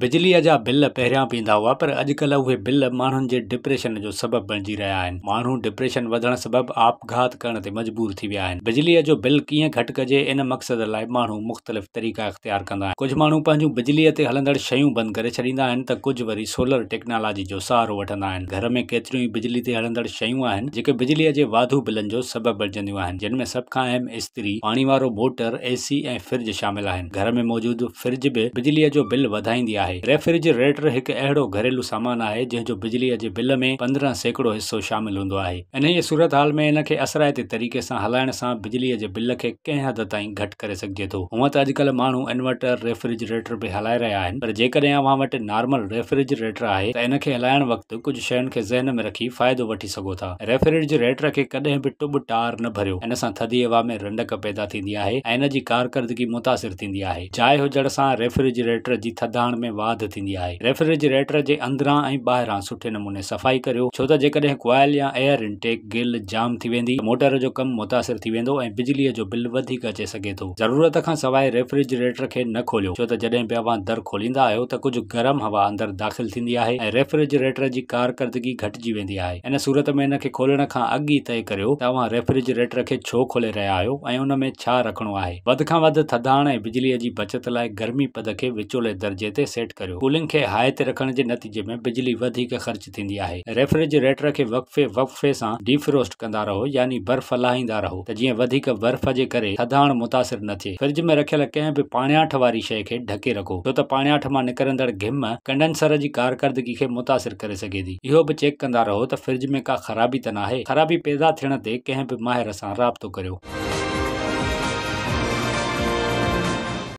बिजलीअ जा बिल पहिरियां बि ईंदा हुआ पर अॼुकल्ह उहे बिल माण्हुनि जे डिप्रेशन जो सबबु बणिजी रहिया आहिनि माण्हू डिप्रेशन वधण सबबु आपघात करण ते मजबूर थी विया आहिनि बिजलीअ जो बिल कीअं घटि कजे इन मक़सद लाइ माण्हू मुख़्तलिफ़ तरीक़ा इख़्तियार कंदा आहिनि कुझु माण्हू पंहिंजूं बिजलीअ ते हलंदड़ शयूं बंदि करे छॾींदा आहिनि त कुझु वरी सोलर टेक्नोलॉजी जो सहारो वठंदा आहिनि घर में केतिरियूं ई बिजली ते हलंदड़ शयूं आहिनि जेके बिजलीअ जे वाधू बिलनि जो सबबु बणजंदियूं आहिनि जिन में सभ खां अहम इस्त्री पाणी वारो मोटर ए सी ऐं फ्रिज शामिल आहिनि घर में मौजूदु फ्रिज बि बिजलीअ जो बिल वधाईंदी आहे आहे रेफ्रिजरेटर हिकु अहिड़ो घरेलू सामान आहे जंहिंजो बिजलीअ जे बिल में पंद्रहं सैकड़ो हिसो शामिल हूंदो आहे इन ई सूरत हाल में इन खे असराइते तरीक़े सां हलाइण सां बिजलीअ जे बिल खे कंहिं हद ताईं घटि करे सघिजे थो हूअं त अॼुकल्ह माण्हू इनवर्टर रेफ्रिजरेटर बि हलाए रहिया आहिनि पर जेकॾहिं अवां वटि नॉर्मल रेफ्रिजरेटर आहे त इन खे हलाइणु वक़्तु कुझु शयुनि खे ज़हन में रखी फ़ाइदो वठी सघो था रेफ्रिजरेटर खे कॾहिं बि टुब टार न भरियो इन सां थदी हवा में रंडक पैदा थींदी आहे ऐं इन जी कारकर्दगी मुतासिर थींदी आहे जाइ हुजण सां रेफ्रिजरेटर जी थधाण में वाध थींदी आहे रेफ्रिजरेटर जे अंदरां ऐं ॿाहिरां सुठे नमूने सफ़ाई करियो छो त जेकॾहिं क्वाइल या एयर इनटेक गिल जाम थी वेंदी मोटर जो कमु मुतासिर थी वेंदो ऐं बिजलीअ जो बिल वधीक अचे सघे थो ज़रूरत खां सवाइ रेफ्रिजरेटर खे न खोलियो छो त जॾहिं बि तव्हां दरु खोलींदा आहियो त कुझु गर्म हवा अंदरु दाख़िल थींदी आहे ऐं रेफ्रिजरेटर जी कारकर्दगी घटिजी वेंदी आहे इन सूरत में इन खोलण खां अॻु ई तय करियो तव्हां रेफ्रिजरेटर खे छो खोले रहिया आहियो ऐं उन में छा रखिणो आहे वधि खां वधि थधाणि ऐं बिजलीअ जी बचति लाइ गर्मी पद खे विचोले दर्जे ते सेट करियो कूलिंग खे हाई ते रखण जे नतीजे में बिजली वधीक ख़र्च थींदी आहे रेफ्रिजरेटर खे वकफ़े वक़फ़े सां डीफ्रोस्ट कंदा रहो यानी बर्फ़ लाहींदा रहो त जीअं वधीक बर्फ़ जे करे थधाण मुतासिर न थिए फ्रिज में रखियल कंहिं बि पाणियाठ वारी शइ खे ढके रखो छो त पाणियाठ मां निकिरंदड़ घिम कंडेंसर जी कारकर्दगी खे मुतासिर करे सघे थी इहो बि चेक कंदा रहो त फ्रिज में का ख़राबी त न आहे ख़राबी पैदा थियण ते कंहिं बि माहिर सां राब्तो करियो